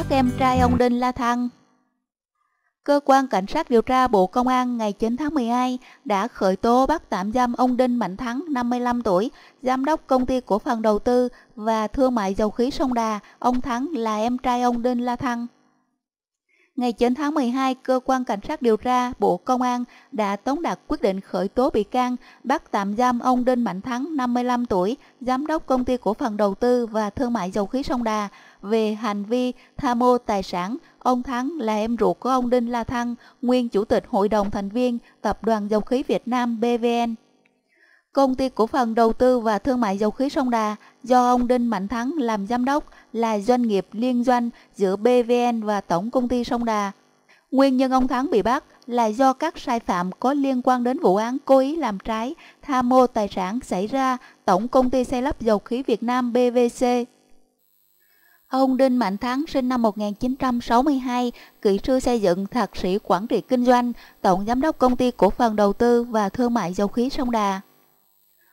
bắt em trai ông Đinh La Thăng. Cơ quan Cảnh sát điều tra Bộ Công an ngày 9 tháng 12 đã khởi tố bắt tạm giam ông Đinh Mạnh Thắng, 55 tuổi, giám đốc công ty cổ phần đầu tư và thương mại dầu khí Sông Đà, ông Thắng là em trai ông Đinh La Thăng. Ngày 9 tháng 12, Cơ quan Cảnh sát điều tra Bộ Công an đã tống đạt quyết định khởi tố bị can, bắt tạm giam ông Đinh Mạnh Thắng, 55 tuổi, giám đốc công ty cổ phần đầu tư và thương mại dầu khí Sông Đà, về hành vi tham ô tài sản. Ông Thắng là em ruột của ông Đinh La Thăng, nguyên chủ tịch hội đồng thành viên Tập đoàn Dầu khí Việt Nam BVN. Công ty cổ phần đầu tư và thương mại dầu khí Sông Đà do ông Đinh Mạnh Thắng làm giám đốc là doanh nghiệp liên doanh giữa BVN và Tổng công ty Sông Đà. Nguyên nhân ông Thắng bị bắt là do các sai phạm có liên quan đến vụ án cố ý làm trái, tham mô tài sản xảy ra Tổng công ty xây lắp dầu khí Việt Nam BVC. Ông Đinh Mạnh Thắng sinh năm 1962, kỹ sư xây dựng, thạc sĩ quản trị kinh doanh, tổng giám đốc công ty cổ phần đầu tư và thương mại dầu khí Sông Đà.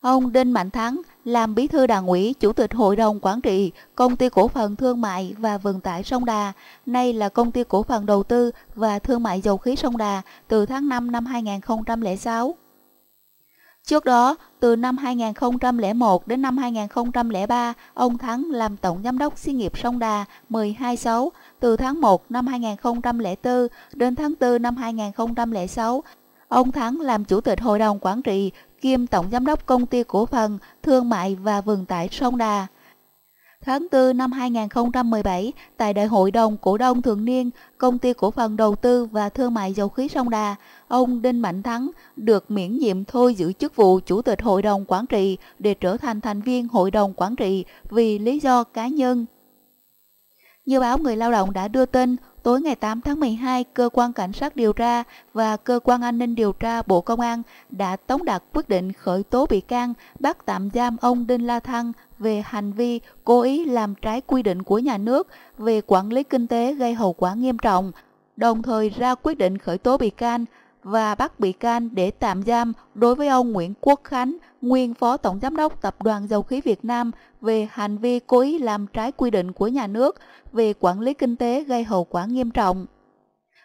Ông Đinh Mạnh Thắng làm bí thư đảng ủy, chủ tịch hội đồng quản trị công ty cổ phần thương mại và vận tải Sông Đà, nay là công ty cổ phần đầu tư và thương mại dầu khí Sông Đà từ tháng 5 năm 2006. Trước đó, từ năm 2001 đến năm 2003, ông Thắng làm tổng giám đốc xí nghiệp Sông Đà 126 Từ tháng 1 năm 2004 đến tháng 4 năm 2006, ông Thắng làm chủ tịch hội đồng quản trị kiêm tổng giám đốc công ty cổ phần thương mại và vườn tải Sông Đà. Tháng 4 năm 2017, tại Đại hội đồng Cổ đông Thường niên Công ty Cổ phần Đầu tư và Thương mại Dầu khí Sông Đà, ông Đinh Mạnh Thắng được miễn nhiệm thôi giữ chức vụ Chủ tịch Hội đồng Quản trị để trở thành thành viên Hội đồng Quản trị vì lý do cá nhân. Như báo Người Lao động đã đưa tin, Tối ngày 8 tháng 12, Cơ quan Cảnh sát điều tra và Cơ quan An ninh điều tra Bộ Công an đã tống đạt quyết định khởi tố bị can, bắt tạm giam ông Đinh La Thăng về hành vi cố ý làm trái quy định của nhà nước về quản lý kinh tế gây hậu quả nghiêm trọng, đồng thời ra quyết định khởi tố bị can, và bắt bị can để tạm giam đối với ông Nguyễn Quốc Khánh, nguyên Phó Tổng Giám đốc Tập đoàn Dầu khí Việt Nam về hành vi cố ý làm trái quy định của nhà nước về quản lý kinh tế gây hậu quả nghiêm trọng.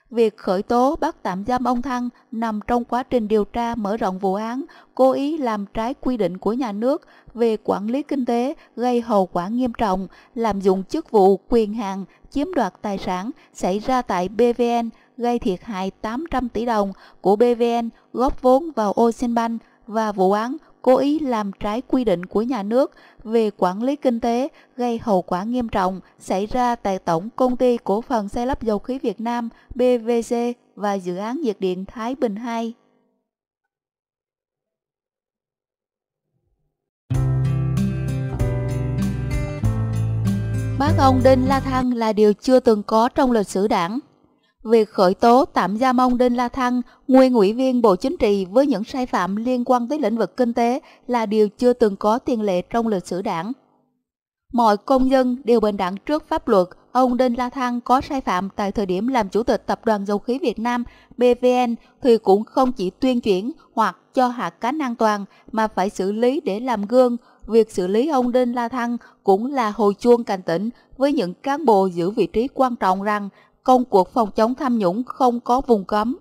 Việc khởi tố bắt tạm giam ông Thăng nằm trong quá trình điều tra mở rộng vụ án cố ý làm trái quy định của nhà nước về quản lý kinh tế gây hậu quả nghiêm trọng, làm dụng chức vụ quyền hạn, chiếm đoạt tài sản xảy ra tại BVN gây thiệt hại 800 tỷ đồng của BVN góp vốn vào Ocean Bank và vụ án cố ý làm trái quy định của nhà nước về quản lý kinh tế gây hậu quả nghiêm trọng xảy ra tại Tổng Công ty Cổ phần Xây lắp Dầu khí Việt Nam BVC và dự án nhiệt điện Thái Bình 2. Bác ông Đinh La Thăng là điều chưa từng có trong lịch sử đảng việc khởi tố tạm giam ông Đinh La Thăng, nguyên ủy viên Bộ Chính trị với những sai phạm liên quan tới lĩnh vực kinh tế là điều chưa từng có tiền lệ trong lịch sử đảng. Mọi công dân đều bình đẳng trước pháp luật, ông Đinh La Thăng có sai phạm tại thời điểm làm chủ tịch Tập đoàn Dầu khí Việt Nam BVN thì cũng không chỉ tuyên chuyển hoặc cho hạ cánh an toàn mà phải xử lý để làm gương. Việc xử lý ông Đinh La Thăng cũng là hồi chuông cảnh tỉnh với những cán bộ giữ vị trí quan trọng rằng công cuộc phòng chống tham nhũng không có vùng cấm.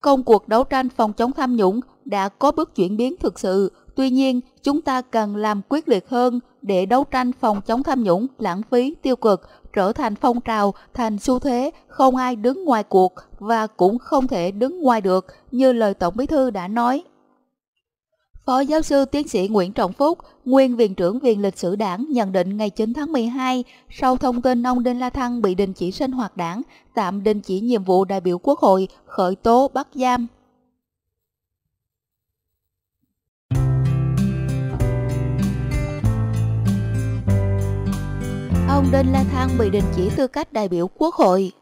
Công cuộc đấu tranh phòng chống tham nhũng đã có bước chuyển biến thực sự, tuy nhiên chúng ta cần làm quyết liệt hơn để đấu tranh phòng chống tham nhũng, lãng phí, tiêu cực trở thành phong trào, thành xu thế, không ai đứng ngoài cuộc và cũng không thể đứng ngoài được như lời Tổng Bí thư đã nói. Phó giáo sư tiến sĩ Nguyễn Trọng Phúc, nguyên viện trưởng Viện lịch sử đảng nhận định ngày 9 tháng 12, sau thông tin ông Đinh La Thăng bị đình chỉ sinh hoạt đảng, tạm đình chỉ nhiệm vụ đại biểu quốc hội, khởi tố bắt giam. Ông Đinh La Thăng bị đình chỉ tư cách đại biểu quốc hội.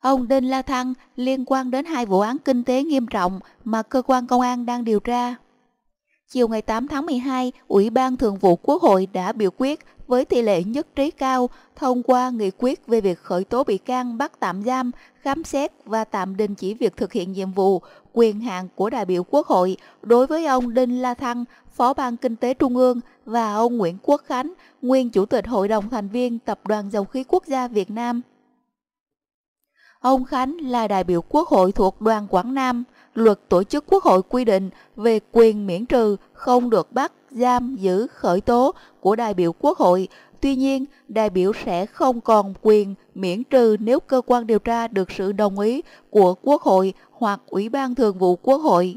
Ông Đinh La Thăng liên quan đến hai vụ án kinh tế nghiêm trọng mà cơ quan công an đang điều tra. Chiều ngày 8 tháng 12, Ủy ban Thường vụ Quốc hội đã biểu quyết với tỷ lệ nhất trí cao thông qua nghị quyết về việc khởi tố bị can bắt tạm giam, khám xét và tạm đình chỉ việc thực hiện nhiệm vụ, quyền hạn của đại biểu Quốc hội đối với ông Đinh La Thăng, Phó ban Kinh tế Trung ương và ông Nguyễn Quốc Khánh, nguyên Chủ tịch Hội đồng thành viên Tập đoàn Dầu khí Quốc gia Việt Nam. Ông Khánh là đại biểu Quốc hội thuộc đoàn Quảng Nam – luật tổ chức quốc hội quy định về quyền miễn trừ không được bắt, giam giữ, khởi tố của đại biểu quốc hội. Tuy nhiên, đại biểu sẽ không còn quyền miễn trừ nếu cơ quan điều tra được sự đồng ý của quốc hội hoặc ủy ban thường vụ quốc hội.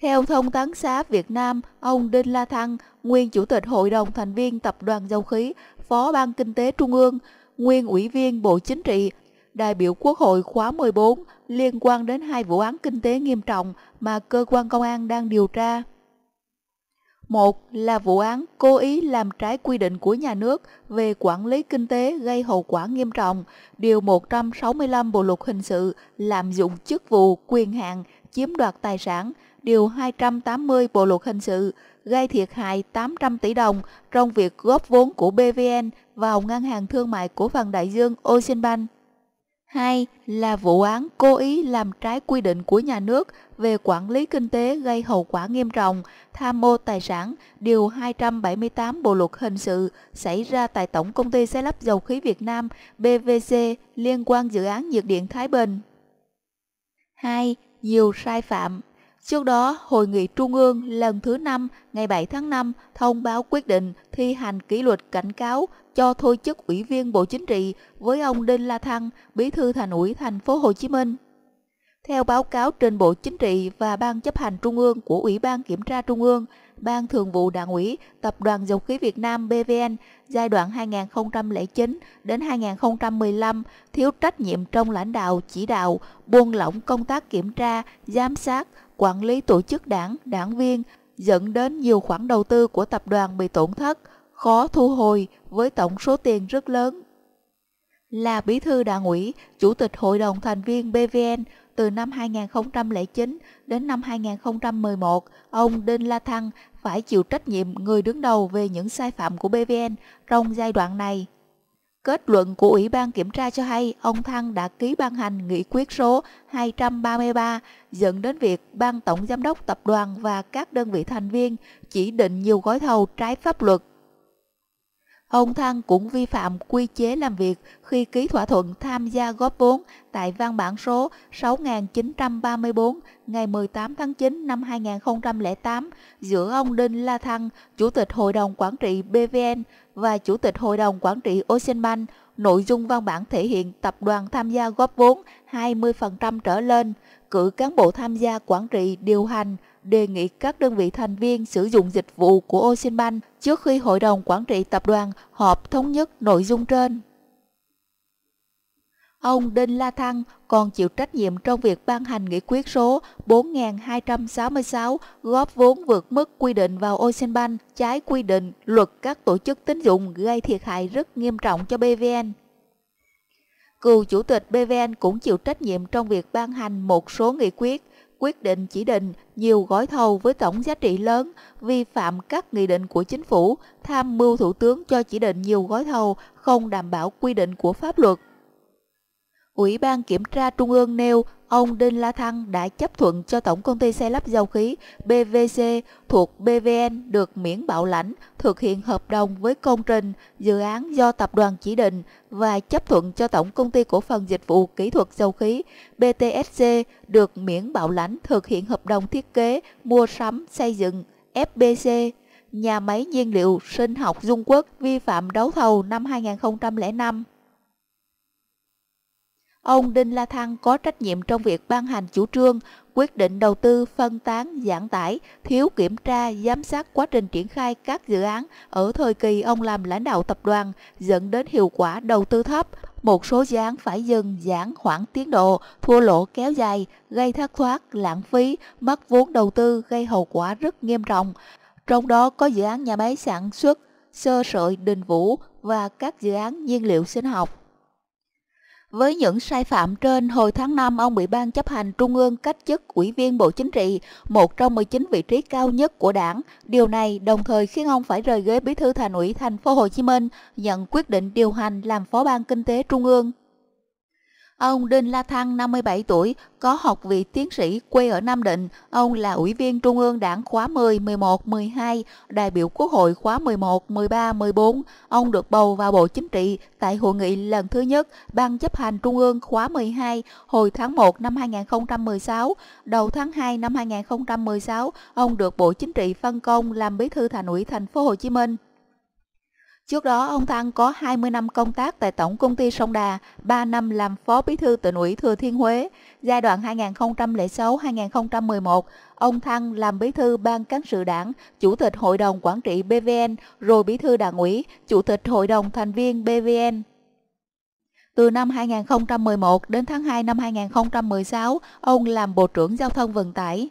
Theo Thông tấn xã Việt Nam, ông Đinh La Thăng, nguyên Chủ tịch Hội đồng thành viên Tập đoàn Dầu khí, Phó Ban Kinh tế Trung ương, nguyên Ủy viên Bộ Chính trị, đại biểu Quốc hội khóa 14 liên quan đến hai vụ án kinh tế nghiêm trọng mà cơ quan công an đang điều tra. Một là vụ án cố ý làm trái quy định của nhà nước về quản lý kinh tế gây hậu quả nghiêm trọng, điều 165 Bộ luật hình sự lạm dụng chức vụ, quyền hạn, chiếm đoạt tài sản, điều 280 Bộ luật hình sự gây thiệt hại 800 tỷ đồng trong việc góp vốn của BVN vào ngân hàng thương mại của phần đại dương Ocean Bank. 2 là vụ án cố ý làm trái quy định của nhà nước về quản lý kinh tế gây hậu quả nghiêm trọng, tham mô tài sản, điều 278 Bộ luật hình sự xảy ra tại Tổng công ty xe lắp dầu khí Việt Nam BVC liên quan dự án nhiệt điện Thái Bình. 2. Nhiều sai phạm Trước đó, Hội nghị Trung ương lần thứ 5 ngày 7 tháng 5 thông báo quyết định thi hành kỷ luật cảnh cáo cho thôi chức Ủy viên Bộ Chính trị với ông Đinh La Thăng, Bí thư Thành ủy Thành phố Hồ Chí Minh. Theo báo cáo trên Bộ Chính trị và Ban chấp hành Trung ương của Ủy ban Kiểm tra Trung ương, Ban Thường vụ Đảng ủy Tập đoàn Dầu khí Việt Nam BVN giai đoạn 2009 đến 2015 thiếu trách nhiệm trong lãnh đạo chỉ đạo, buông lỏng công tác kiểm tra, giám sát, quản lý tổ chức đảng, đảng viên, dẫn đến nhiều khoản đầu tư của tập đoàn bị tổn thất, khó thu hồi với tổng số tiền rất lớn. Là bí thư đảng ủy, chủ tịch hội đồng thành viên BVN, từ năm 2009 đến năm 2011, ông Đinh La Thăng phải chịu trách nhiệm người đứng đầu về những sai phạm của BVN trong giai đoạn này. Kết luận của Ủy ban Kiểm tra cho hay ông Thăng đã ký ban hành nghị quyết số 233 dẫn đến việc Ban Tổng Giám đốc Tập đoàn và các đơn vị thành viên chỉ định nhiều gói thầu trái pháp luật Ông Thăng cũng vi phạm quy chế làm việc khi ký thỏa thuận tham gia góp vốn tại văn bản số 6934 ngày 18 tháng 9 năm 2008 giữa ông Đinh La Thăng, Chủ tịch Hội đồng Quản trị BVN và Chủ tịch Hội đồng Quản trị Ocean Bank. Nội dung văn bản thể hiện tập đoàn tham gia góp vốn 20% trở lên, cử cán bộ tham gia quản trị điều hành đề nghị các đơn vị thành viên sử dụng dịch vụ của Ocean Bank trước khi hội đồng quản trị tập đoàn họp thống nhất nội dung trên. Ông Đinh La Thăng còn chịu trách nhiệm trong việc ban hành nghị quyết số 4266 góp vốn vượt mức quy định vào Ocean Bank, trái quy định luật các tổ chức tín dụng gây thiệt hại rất nghiêm trọng cho BVN. Cựu chủ tịch BVN cũng chịu trách nhiệm trong việc ban hành một số nghị quyết quyết định chỉ định nhiều gói thầu với tổng giá trị lớn, vi phạm các nghị định của chính phủ, tham mưu thủ tướng cho chỉ định nhiều gói thầu không đảm bảo quy định của pháp luật. Ủy ban Kiểm tra Trung ương nêu ông Đinh La Thăng đã chấp thuận cho Tổng Công ty Xe lắp dầu khí BVC thuộc BVN được miễn bảo lãnh thực hiện hợp đồng với công trình, dự án do tập đoàn chỉ định và chấp thuận cho Tổng Công ty Cổ phần Dịch vụ Kỹ thuật Dầu khí BTSC được miễn bảo lãnh thực hiện hợp đồng thiết kế, mua sắm, xây dựng FBC nhà máy nhiên liệu sinh học Dung Quốc vi phạm đấu thầu năm 2005. Ông Đinh La Thăng có trách nhiệm trong việc ban hành chủ trương, quyết định đầu tư, phân tán, giảng tải, thiếu kiểm tra, giám sát quá trình triển khai các dự án ở thời kỳ ông làm lãnh đạo tập đoàn, dẫn đến hiệu quả đầu tư thấp. Một số dự án phải dừng, giãn khoảng tiến độ, thua lỗ kéo dài, gây thất thoát, lãng phí, mất vốn đầu tư, gây hậu quả rất nghiêm trọng. Trong đó có dự án nhà máy sản xuất, sơ sợi đình vũ và các dự án nhiên liệu sinh học. Với những sai phạm trên, hồi tháng 5 ông bị ban chấp hành Trung ương cách chức Ủy viên Bộ Chính trị, một trong 19 vị trí cao nhất của đảng. Điều này đồng thời khiến ông phải rời ghế Bí thư Thành ủy Thành phố Hồ Chí Minh, nhận quyết định điều hành làm Phó ban Kinh tế Trung ương. Ông Đinh La Thăng, 57 tuổi, có học vị tiến sĩ quê ở Nam Định. Ông là Ủy viên Trung ương Đảng khóa 10, 11, 12, đại biểu Quốc hội khóa 11, 13, 14. Ông được bầu vào Bộ Chính trị tại hội nghị lần thứ nhất Ban chấp hành Trung ương khóa 12 hồi tháng 1 năm 2016. Đầu tháng 2 năm 2016, ông được Bộ Chính trị phân công làm bí thư thành ủy thành phố Hồ Chí Minh. Trước đó, ông Thăng có 20 năm công tác tại Tổng Công ty Sông Đà, 3 năm làm Phó Bí thư tỉnh ủy Thừa Thiên Huế. Giai đoạn 2006-2011, ông Thăng làm Bí thư Ban Cán sự Đảng, Chủ tịch Hội đồng Quản trị BVN, rồi Bí thư Đảng ủy, Chủ tịch Hội đồng Thành viên BVN. Từ năm 2011 đến tháng 2 năm 2016, ông làm Bộ trưởng Giao thông Vận tải.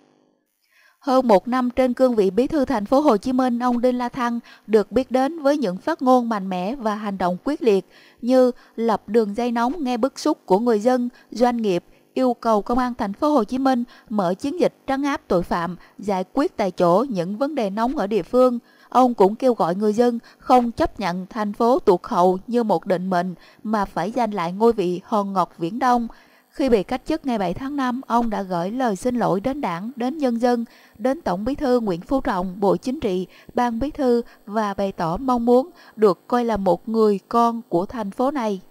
Hơn một năm trên cương vị bí thư thành phố Hồ Chí Minh, ông Đinh La Thăng được biết đến với những phát ngôn mạnh mẽ và hành động quyết liệt như lập đường dây nóng nghe bức xúc của người dân, doanh nghiệp, yêu cầu công an thành phố Hồ Chí Minh mở chiến dịch trấn áp tội phạm, giải quyết tại chỗ những vấn đề nóng ở địa phương. Ông cũng kêu gọi người dân không chấp nhận thành phố tuột hậu như một định mệnh mà phải giành lại ngôi vị hòn ngọt viễn đông. Khi bị cách chức ngày 7 tháng 5, ông đã gửi lời xin lỗi đến đảng, đến nhân dân, đến Tổng Bí thư Nguyễn Phú Trọng, Bộ Chính trị, Ban Bí thư và bày tỏ mong muốn được coi là một người con của thành phố này.